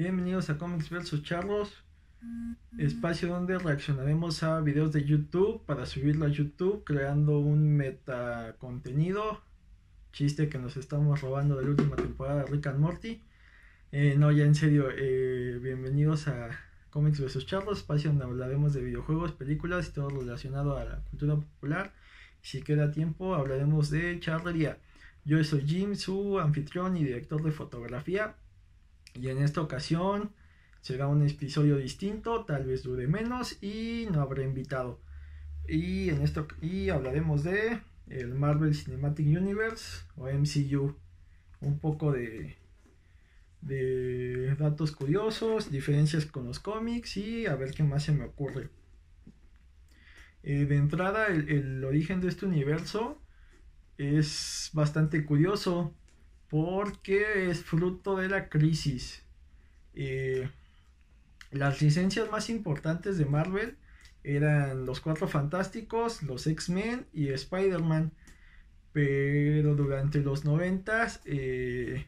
Bienvenidos a Comics vs. Charlos, espacio donde reaccionaremos a videos de YouTube para subirlo a YouTube, creando un meta chiste que nos estamos robando de la última temporada de Rick and Morty. Eh, no, ya en serio, eh, bienvenidos a Comics vs. Charlos, espacio donde hablaremos de videojuegos, películas y todo relacionado a la cultura popular. Si queda tiempo, hablaremos de charlería. Yo soy Jim, su anfitrión y director de fotografía. Y en esta ocasión será un episodio distinto, tal vez dure menos y no habré invitado. Y en esto y hablaremos de el Marvel Cinematic Universe o MCU, un poco de de datos curiosos, diferencias con los cómics y a ver qué más se me ocurre. Eh, de entrada, el origen de este universo es bastante curioso porque es fruto de la crisis. Eh, las licencias más importantes de Marvel eran los Cuatro Fantásticos, los X-Men y Spider-Man. Pero durante los noventas, eh,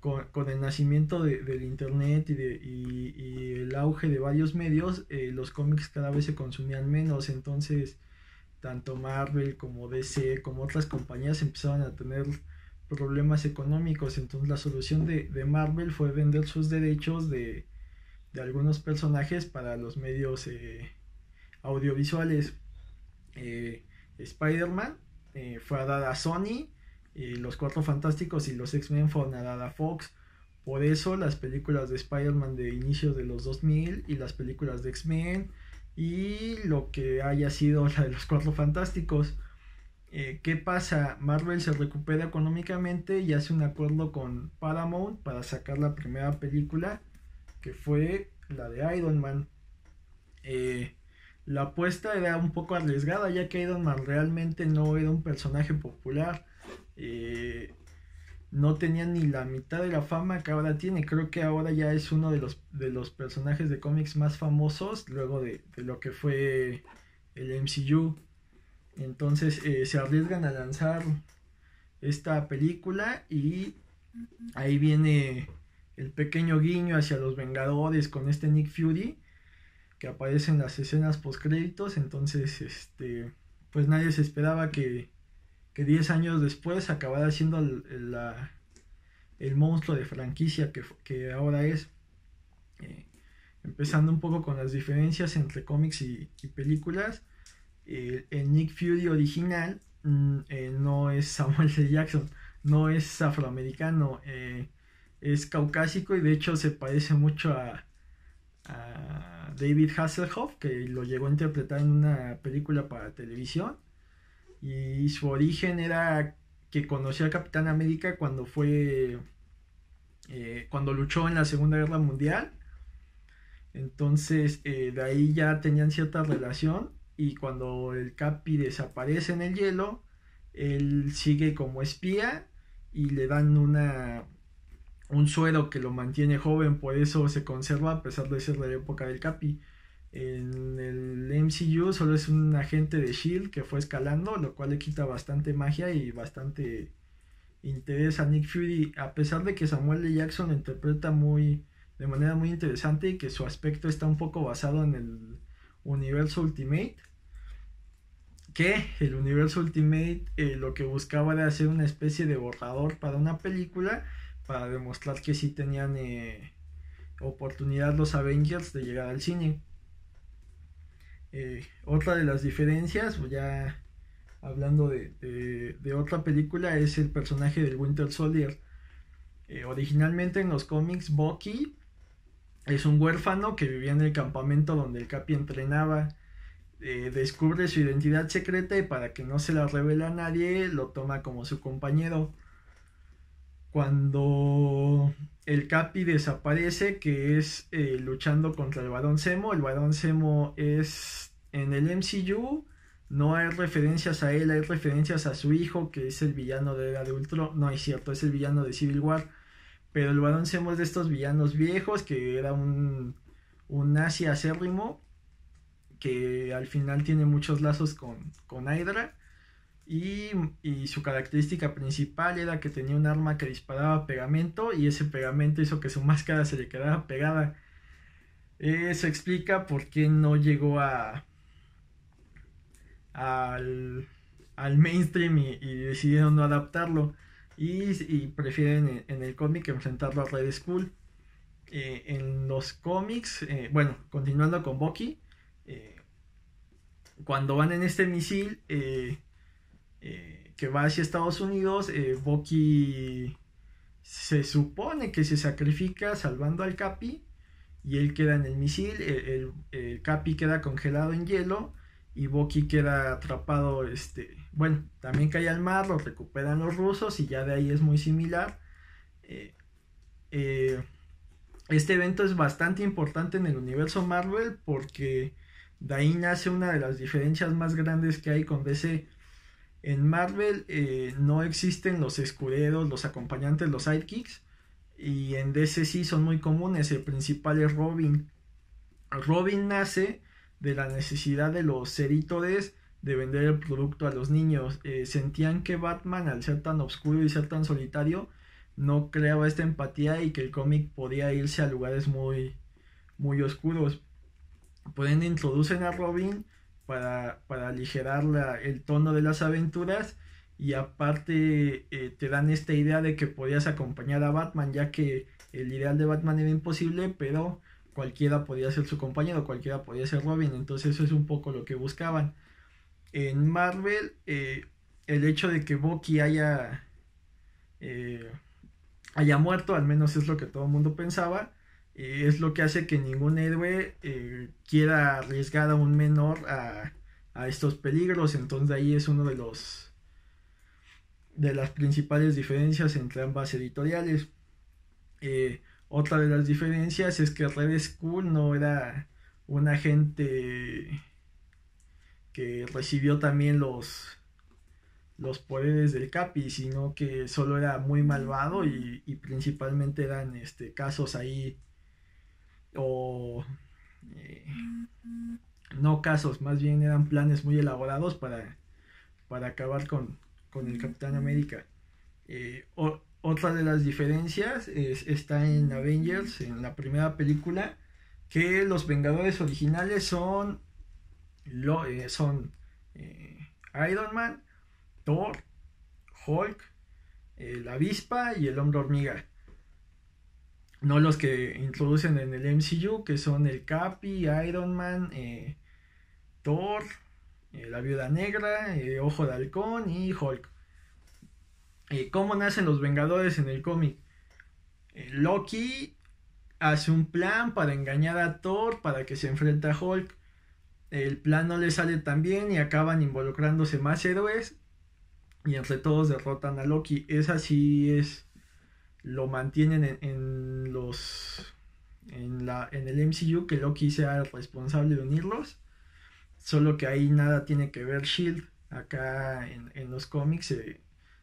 con, el nacimiento de, del Internet y, de, el auge de varios medios, eh, los cómics cada vez se consumían menos. Entonces, tanto Marvel como DC, como otras compañías empezaron a tener problemas económicos. Entonces la solución de, Marvel fue vender sus derechos de, de algunos personajes para los medios eh, audiovisuales. Eh, Spider-Man eh, fue a dar a Sony, los Cuatro Fantásticos y los X-Men fueron a dar a Fox. Por eso las películas de Spider-Man de inicios de los 2000 y las películas de X-Men y lo que haya sido la de los Cuatro Fantásticos. Eh, ¿Qué pasa? Marvel se recupera económicamente y hace un acuerdo con Paramount para sacar la primera película, que fue la de Iron Man. Eh, la apuesta era un poco arriesgada, ya que Iron Man realmente no era un personaje popular. Eh, no tenía ni la mitad de la fama que ahora tiene. Creo que ahora ya es uno de los, de los personajes de cómics más famosos luego de lo que fue el MCU. Entonces eh, se arriesgan a lanzar esta película y ahí viene el pequeño guiño hacia los Vengadores con este Nick Fury que aparece en las escenas post créditos. Entonces, este, pues nadie se esperaba que, que 10 años después acabara siendo el, monstruo de franquicia que, ahora es. Eh, empezando un poco con las diferencias entre cómics y películas el Nick Fury original mm, eh, no es Samuel L. Jackson, no es afroamericano, eh, es caucásico y de hecho se parece mucho a, a, David Hasselhoff, que lo llegó a interpretar en una película para televisión. Y su origen era que conoció a Capitán América cuando fue. Eh, cuando luchó en la Segunda Guerra Mundial. Entonces, de ahí ya tenían cierta relación y cuando el Capi desaparece en el hielo, él sigue como espía y le dan una un suero que lo mantiene joven, por eso se conserva a pesar de ser la época del Capi. En el MCU solo es un agente de Shield que fue escalando, lo cual le quita bastante magia y bastante interés a Nick Fury, a pesar de que Samuel L. Jackson interpreta muy de manera muy interesante y que su aspecto está un poco basado en el universo Ultimate, que el universo Ultimate eh, lo que buscaba era hacer una especie de borrador para una película para demostrar que sí tenían eh, oportunidad los Avengers de llegar al cine. Eh, otra de las diferencias, ya hablando de, otra película, es el personaje del Winter Soldier. originalmente en los cómics, Bucky es un huérfano que vivía en el campamento donde el Capi entrenaba eh, descubre su identidad secreta y para que no se la revele a nadie lo toma como su compañero. Cuando el Capi desaparece, que es eh, luchando contra el Barón Semo, el Barón Semo es en el MCU, no hay referencias a él, hay referencias a su hijo, que es el villano de la de no es cierto, es el villano de Civil War, pero el Barón Semo es de estos villanos viejos, que era un, un nazi acérrimo, que al final tiene muchos lazos con, con Hydra. Y, su característica principal era que tenía un arma que disparaba pegamento y ese pegamento hizo que su máscara se le quedara pegada. Eso explica por qué no llegó a al, mainstream y, decidieron no adaptarlo. Y, prefieren en, el cómic enfrentarlo a Red School. Eh, en los cómics, eh, bueno, continuando con Bucky, eh, cuando van en este misil eh, eh, que va hacia Estados Unidos, Bucky se supone que se sacrifica salvando al Capi y él queda en el misil, el, Capi queda congelado en hielo y Bucky queda atrapado, este, bueno, también cae al mar, lo recuperan los rusos y ya de ahí es muy similar. este evento es bastante importante en el universo Marvel porque de ahí nace una de las diferencias más grandes que hay con DC. En Marvel eh, no existen los escuderos, los acompañantes, los sidekicks. Y en DC sí son muy comunes. El principal es Robin. Robin nace de la necesidad de los editores de vender el producto a los niños. Eh, sentían que Batman, al ser tan oscuro y ser tan solitario, no creaba esta empatía y que el cómic podía irse a lugares muy, muy oscuros pueden introducen a Robin para, aligerar el tono de las aventuras y aparte eh, te dan esta idea de que podías acompañar a Batman ya que el ideal de Batman era imposible pero cualquiera podía ser su compañero cualquiera podía ser Robin entonces eso es un poco lo que buscaban en Marvel eh, el hecho de que Bucky haya eh, haya muerto al menos es lo que todo el mundo pensaba eh, es lo que hace que ningún héroe eh, quiera arriesgar a un menor a, estos peligros. Entonces ahí es uno de los de las principales diferencias entre ambas editoriales. Eh, otra de las diferencias es que Red School no era un agente que recibió también los los poderes del Capi, sino que solo era muy malvado y, principalmente eran este, casos ahí o eh, no casos, más bien eran planes muy elaborados para, para acabar con, el Capitán América. Eh, otra de las diferencias es, está en Avengers, en la primera película, que los Vengadores originales son, lo, eh, son Iron Man, Thor, Hulk, la avispa y el hombre hormiga no los que introducen en el MCU, que son el Capi, Iron Man, eh, Thor, eh, la Viuda Negra, eh, Ojo de Halcón y Hulk. ¿Cómo nacen los Vengadores en el cómic? Loki hace un plan para engañar a Thor para que se enfrente a Hulk. El plan no le sale tan bien y acaban involucrándose más héroes. Y entre todos derrotan a Loki. Esa sí es lo mantienen en, los en, la, en el MCU que Loki sea el responsable de unirlos solo que ahí nada tiene que ver Shield acá en, los cómics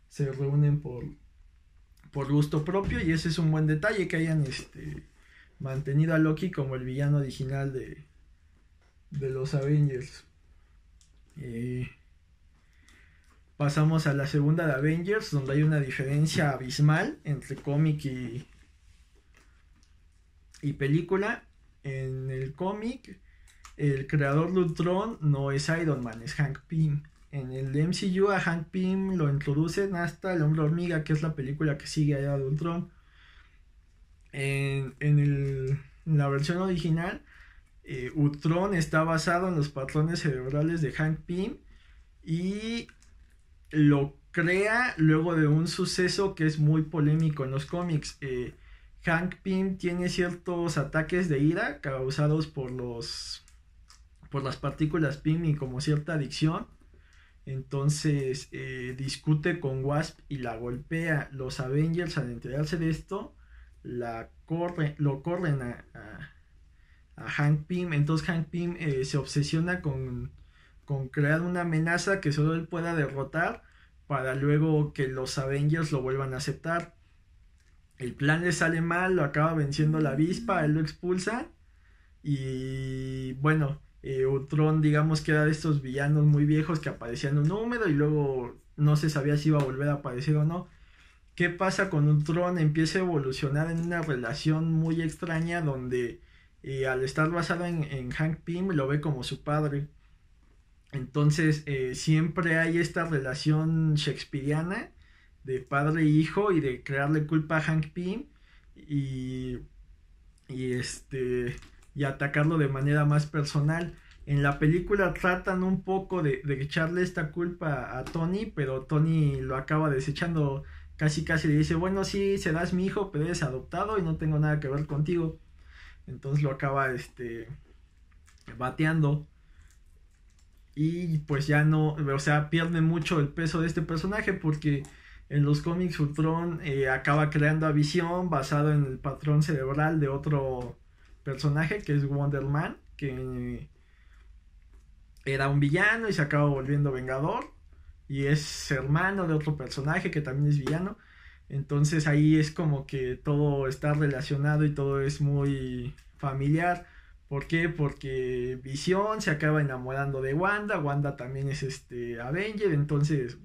se, reúnen por por gusto propio y ese es un buen detalle que hayan este mantenido a Loki como el villano original de de los Avengers eh, pasamos a la segunda de Avengers, donde hay una diferencia abismal entre cómic y, y película. En el cómic, el creador de Ultron... no es Iron Man, es Hank Pym. En el MCU a Hank Pym lo introducen hasta El Hombre Hormiga, que es la película que sigue a Ultron... En, en, la versión original, eh, Ultron está basado en los patrones cerebrales de Hank Pym y lo crea luego de un suceso que es muy polémico en los cómics. Eh, Hank Pym tiene ciertos ataques de ira causados por los por las partículas Pym y como cierta adicción. Entonces eh, discute con Wasp y la golpea. Los Avengers al enterarse de esto la lo corren a, Hank Pym. Entonces Hank Pym eh, se obsesiona con con crear una amenaza que solo él pueda derrotar para luego que los Avengers lo vuelvan a aceptar. El plan le sale mal, lo acaba venciendo la avispa, él lo expulsa y bueno, eh, Ultron digamos que era de estos villanos muy viejos que aparecían un número y luego no se sabía si iba a volver a aparecer o no. ¿Qué pasa con Ultron? Empieza a evolucionar en una relación muy extraña donde eh, al estar basado en, en Hank Pym lo ve como su padre entonces, eh, siempre hay esta relación shakespeariana de padre e hijo y de crearle culpa a Hank Pym y, y, este, y atacarlo de manera más personal. En la película tratan un poco de, de echarle esta culpa a Tony, pero Tony lo acaba desechando casi casi le dice, bueno, sí, serás mi hijo, pero eres adoptado y no tengo nada que ver contigo. Entonces lo acaba este bateando. Y pues ya no, o sea, pierde mucho el peso de este personaje porque en los cómics Ultron eh, acaba creando a Visión basado en el patrón cerebral de otro personaje que es Wonder Man, que eh, era un villano y se acaba volviendo Vengador y es hermano de otro personaje que también es villano. Entonces ahí es como que todo está relacionado y todo es muy familiar. ¿Por qué? Porque Visión se acaba enamorando de Wanda, Wanda también es este Avenger, entonces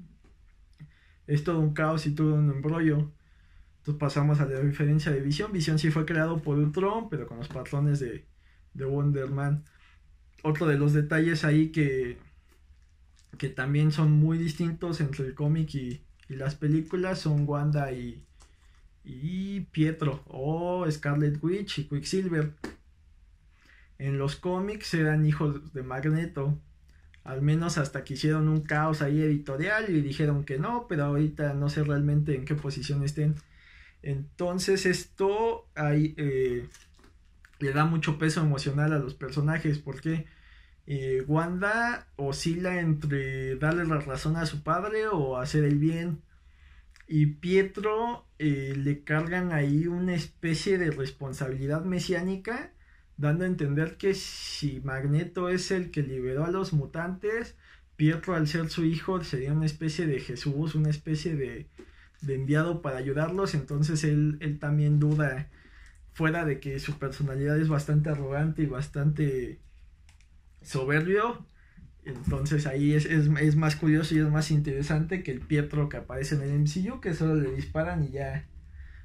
es todo un caos y todo un embrollo. Entonces pasamos a la diferencia de Visión. Visión sí fue creado por Ultron, pero con los patrones de, de Wonder Man. Otro de los detalles ahí que, que también son muy distintos entre el cómic y, y, las películas son Wanda y, y Pietro o Scarlet Witch y Quicksilver en los cómics eran hijos de Magneto. Al menos hasta que hicieron un caos ahí editorial y dijeron que no, pero ahorita no sé realmente en qué posición estén. Entonces esto eh, le da mucho peso emocional a los personajes porque eh, Wanda oscila entre darle la razón a su padre o hacer el bien. Y Pietro eh, le cargan ahí una especie de responsabilidad mesiánica dando a entender que si Magneto es el que liberó a los mutantes, Pietro al ser su hijo sería una especie de Jesús, una especie de, enviado para ayudarlos, entonces él, también duda, fuera de que su personalidad es bastante arrogante y bastante soberbio, entonces ahí es, más curioso y es más interesante que el Pietro que aparece en el MCU, que solo le disparan y ya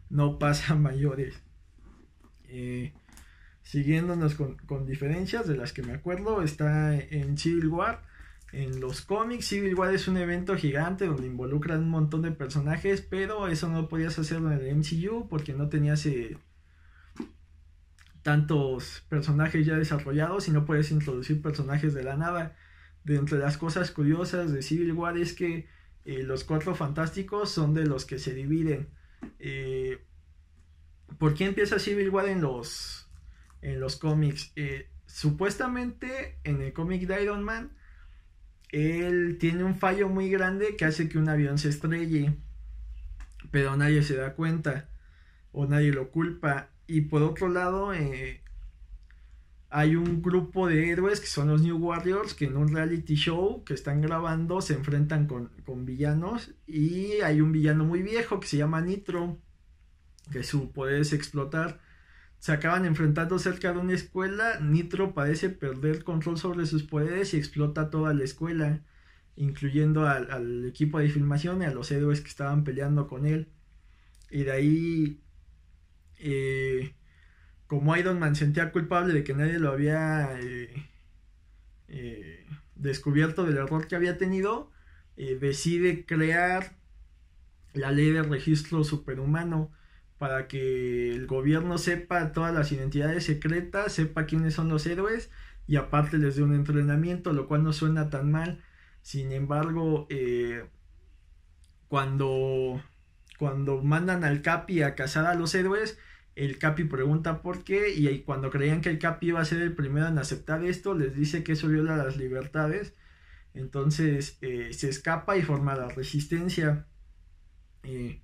no pasa mayores. Eh, siguiéndonos con, diferencias de las que me acuerdo, está en Civil War. En los cómics, Civil War es un evento gigante donde involucran un montón de personajes, pero eso no podías hacerlo en el MCU porque no tenías eh, tantos personajes ya desarrollados y no puedes introducir personajes de la nada. De entre las cosas curiosas de Civil War es que eh, los cuatro fantásticos son de los que se dividen. Eh, ¿Por qué empieza Civil War en los en los cómics. Eh, supuestamente en el cómic de Iron Man, él tiene un fallo muy grande que hace que un avión se estrelle, pero nadie se da cuenta o nadie lo culpa. Y por otro lado, eh, hay un grupo de héroes que son los New Warriors que en un reality show que están grabando se enfrentan con, con villanos y hay un villano muy viejo que se llama Nitro, que su poder es explotar se acaban enfrentando cerca de una escuela, Nitro parece perder control sobre sus poderes y explota toda la escuela, incluyendo al, equipo de filmación y a los héroes que estaban peleando con él. Y de ahí, eh, como Iron Man sentía culpable de que nadie lo había eh, eh, descubierto del error que había tenido, decide crear la ley de registro superhumano para que el gobierno sepa todas las identidades secretas, sepa quiénes son los héroes y aparte les dé un entrenamiento, lo cual no suena tan mal. Sin embargo, eh, cuando, cuando mandan al Capi a cazar a los héroes, el Capi pregunta por qué y, cuando creían que el Capi iba a ser el primero en aceptar esto, les dice que eso viola las libertades. Entonces eh, se escapa y forma la resistencia. Eh,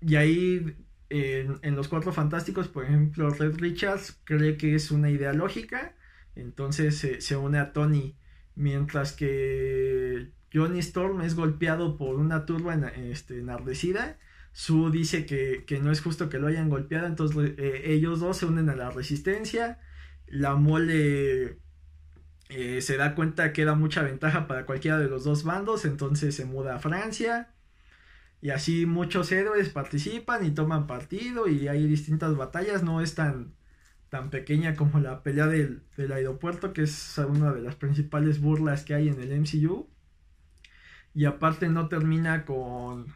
y ahí en, Los Cuatro Fantásticos, por ejemplo, Red Richards cree que es una idea lógica, entonces se une a Tony, mientras que Johnny Storm es golpeado por una turba este, enardecida. Sue dice que, no es justo que lo hayan golpeado, entonces eh, ellos dos se unen a la resistencia. La mole eh, se da cuenta que da mucha ventaja para cualquiera de los dos bandos, entonces se muda a Francia. Y así muchos héroes participan y toman partido y hay distintas batallas, no es tan, tan pequeña como la pelea del, aeropuerto, que es una de las principales burlas que hay en el MCU. Y aparte no termina con,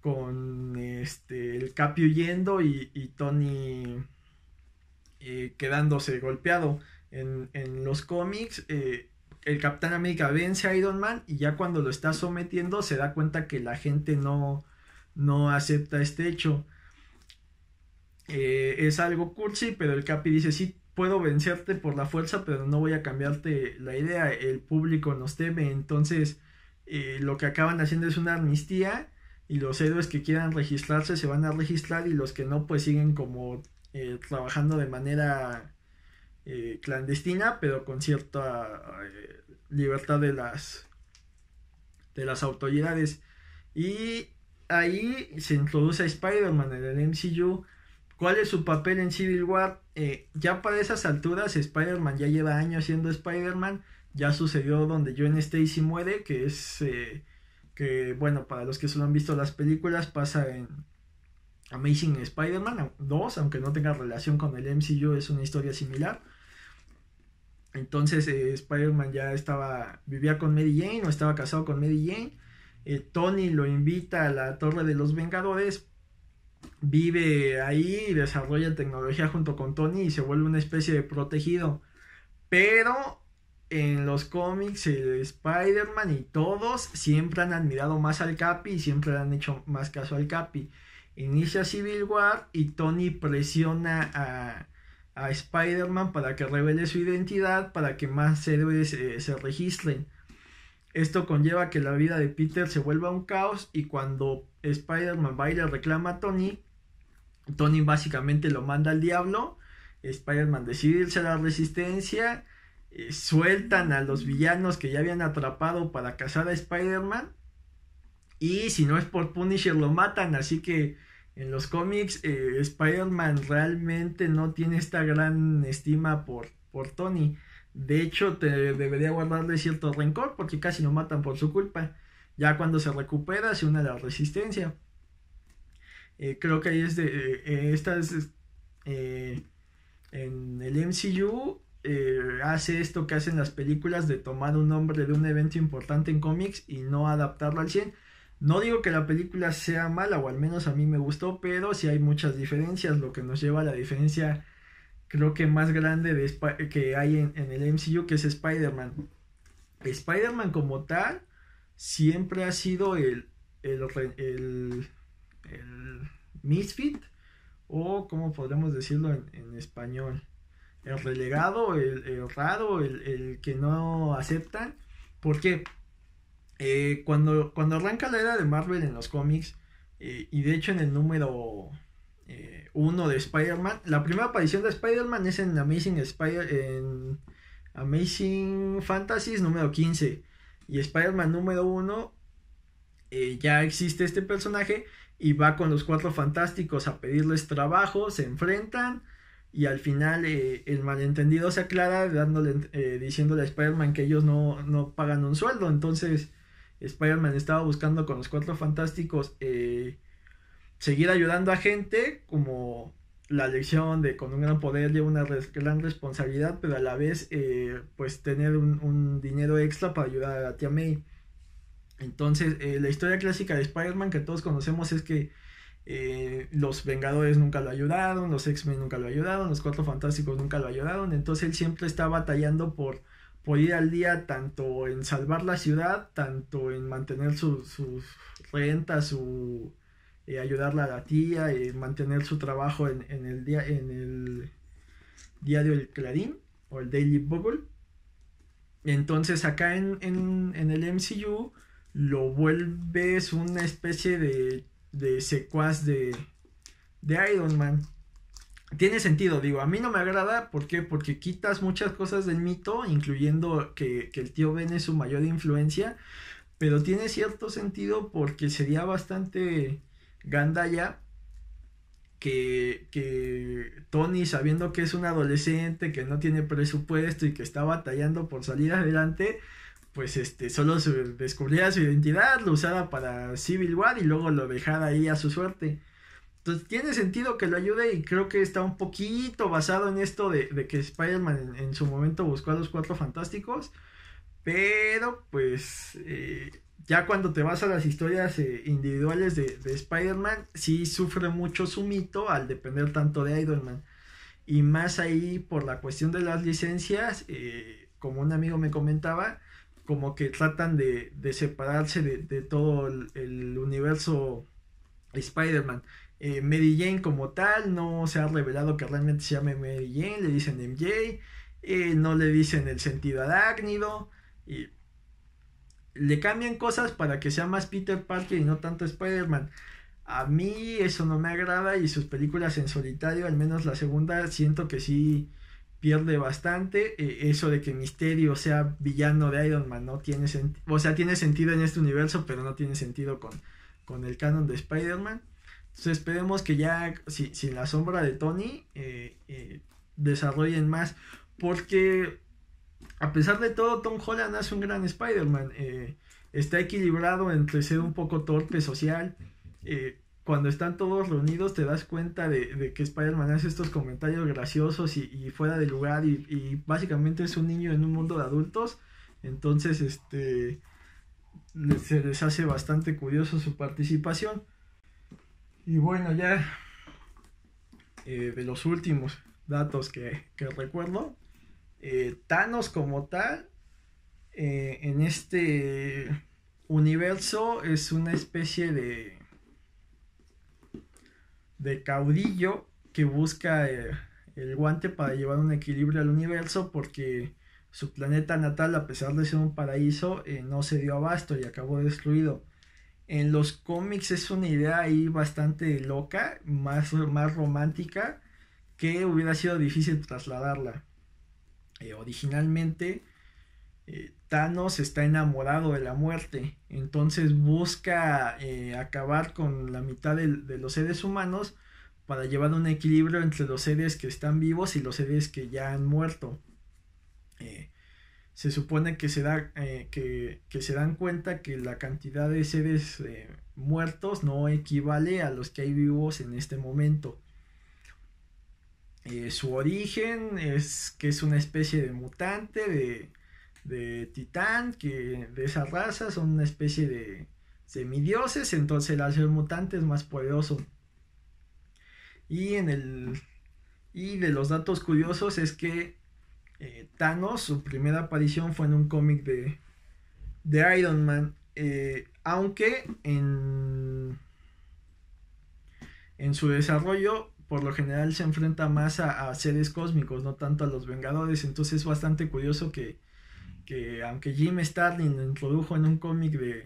con este, el Capi yendo y, Tony eh, quedándose golpeado. En, los cómics eh, el Capitán América vence a Iron Man y ya cuando lo está sometiendo se da cuenta que la gente no, no acepta este hecho. Eh, es algo cursi, pero el Capi dice, sí, puedo vencerte por la fuerza, pero no voy a cambiarte la idea, el público nos teme, entonces eh, lo que acaban haciendo es una amnistía y los héroes que quieran registrarse se van a registrar y los que no pues siguen como eh, trabajando de manera eh, clandestina, pero con cierta eh, libertad de las, de las autoridades. Y ahí se introduce a Spider-Man en el MCU. ¿Cuál es su papel en Civil War? Eh, ya para esas alturas, Spider-Man ya lleva años siendo Spider-Man. Ya sucedió donde John Stacy muere, que es. que, bueno, para los que solo han visto las películas, pasa en Amazing Spider-Man 2, aunque no tenga relación con el MCU, es una historia similar. Entonces eh, Spider-Man ya estaba, vivía con Mary Jane o estaba casado con Mary Jane. Eh, Tony lo invita a la Torre de los Vengadores, vive ahí, desarrolla tecnología junto con Tony y se vuelve una especie de protegido. Pero en los cómics eh, Spider-Man y todos siempre han admirado más al Capi y siempre han hecho más caso al Capi. Inicia Civil War y Tony presiona a a Spider-Man para que revele su identidad, para que más héroes eh, se registren. Esto conlleva que la vida de Peter se vuelva un caos y cuando Spider-Man va y le reclama a Tony, Tony básicamente lo manda al diablo, Spider-Man decide irse a la resistencia, eh, sueltan a los villanos que ya habían atrapado para cazar a Spider-Man y si no es por Punisher lo matan, así que en los cómics eh, Spider-Man realmente no tiene esta gran estima por, por Tony. De hecho, te debería guardarle cierto rencor porque casi lo matan por su culpa. Ya cuando se recupera, se une a la resistencia. Eh, creo que ahí es de eh, estas en el MCU hace esto que hacen las películas de tomar un nombre de un evento importante en cómics y no adaptarlo al 100 no digo que la película sea mala, o al menos a mí me gustó, pero sí hay muchas diferencias, lo que nos lleva a la diferencia creo que más grande que hay en, el MCU, que es Spider-Man. Spider-Man como tal siempre ha sido el, el, el, misfit, o como podremos decirlo en, español, el relegado, el, raro, el que no aceptan. ¿Por qué? Eh, cuando, cuando arranca la era de Marvel en los cómics, eh, y de hecho en el número eh, uno de Spider-Man, la primera aparición de Spider-Man es en Amazing, Spider en Amazing Fantasies número 15. Y Spider-Man número 1 eh, ya existe este personaje y va con los cuatro fantásticos a pedirles trabajo, se enfrentan y al final el malentendido se aclara dándole, diciéndole a Spider-Man que ellos no, no, pagan un sueldo. Entonces Spider-Man estaba buscando con los cuatro fantásticos eh, seguir ayudando a gente, como la lección de con un gran poder lleva una gran responsabilidad, pero a la vez, eh, pues tener un, dinero extra para ayudar a la tía May. Entonces, eh, la historia clásica de Spider-Man que todos conocemos es que los Vengadores nunca lo ayudaron, los X-Men nunca lo ayudaron, los Cuatro Fantásticos nunca lo ayudaron, entonces él siempre está batallando por por ir al día tanto en salvar la ciudad, tanto en mantener sus rentas, su, eh, ayudarla a la tía, eh, mantener su trabajo en, el día, en el diario El Clarín o el Daily Bugle. Entonces acá en, el MCU lo vuelves una especie de, de secuaz de, de Iron Man tiene sentido, digo, a mí no me agrada, ¿por qué? Porque quitas muchas cosas del mito, incluyendo que, el tío Ben es su mayor influencia, pero tiene cierto sentido porque sería bastante gandalla que, que Tony, sabiendo que es un adolescente, que no tiene presupuesto y que está batallando por salir adelante, pues este, solo descubriera su identidad, lo usara para Civil War y luego lo dejara ahí a su suerte. Entonces pues, tiene sentido que lo ayude y creo que está un poquito basado en esto de, que Spider-Man en, su momento buscó a los cuatro fantásticos. Pero pues eh, ya cuando te vas a las historias eh, individuales de, Spider-Man, sí sufre mucho su mito al depender tanto de Iron Man. Y más ahí por la cuestión de las licencias, eh, como un amigo me comentaba, como que tratan de, separarse de, todo el universo Spider-Man eh, Mary Jane como tal, no se ha revelado que realmente se llame Mary Jane, le dicen MJ, eh, no le dicen el sentido arácnido, le cambian cosas para que sea más Peter Parker y no tanto Spider-Man. A mí eso no me agrada y sus películas en solitario, al menos la segunda, siento que sí pierde bastante. Eh, eso de que Misterio sea villano de Iron Man no tiene sentido, o sea, tiene sentido en este universo, pero no tiene sentido con, con el canon de Spider-Man. Entonces esperemos que ya, sin la sombra de Tony, eh, eh, desarrollen más. Porque a pesar de todo, Tom Holland hace un gran Spider-Man. Eh, está equilibrado entre ser un poco torpe social. cuando están todos reunidos te das cuenta de, que Spider-Man hace estos comentarios graciosos y, fuera de lugar y, y, básicamente es un niño en un mundo de adultos. Entonces, este, se les hace bastante curioso su participación. Y bueno, ya eh, de los últimos datos que, recuerdo, eh, Thanos como tal, eh, en este universo es una especie de, de caudillo que busca el guante para llevar un equilibrio al universo porque su planeta natal, a pesar de ser un paraíso, no se dio abasto y acabó destruido. En los cómics es una idea ahí bastante loca, más, más romántica, que hubiera sido difícil trasladarla. Eh, originalmente, eh, Thanos está enamorado de la muerte, entonces busca eh, acabar con la mitad de, los seres humanos para llevar un equilibrio entre los seres que están vivos y los seres que ya han muerto se supone que se, da, eh, que, se dan cuenta que la cantidad de seres eh, muertos no equivale a los que hay vivos en este momento. Eh, su origen es que es una especie de mutante, de, titán, que de esa raza son una especie de semidioses, entonces el ser mutante es más poderoso. Y en el... Y de los datos curiosos es que eh, Thanos, su primera aparición fue en un cómic de, de Iron Man. Eh, aunque en, en su desarrollo, por lo general se enfrenta más a, seres cósmicos, no tanto a los Vengadores. Entonces es bastante curioso que, aunque Jim Starlin lo introdujo en un cómic de,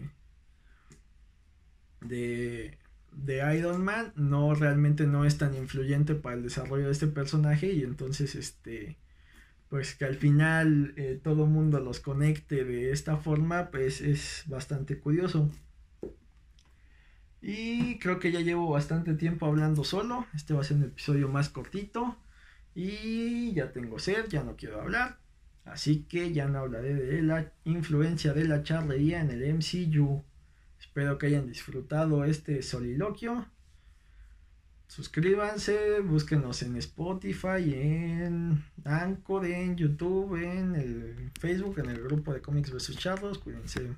de, de Iron Man, no realmente no es tan influyente para el desarrollo de este personaje. Y entonces este pues que al final eh, todo mundo los conecte de esta forma, pues es bastante curioso. Y creo que ya llevo bastante tiempo hablando solo. Este va a ser un episodio más cortito. Y ya tengo sed, ya no quiero hablar. Así que ya no hablaré de la influencia de la charlería en el MCU. Espero que hayan disfrutado este soliloquio Suscríbanse, búsquenos en Spotify, en Anchor, en YouTube, en el Facebook, en el grupo de Comics vs charlos. Cuídense.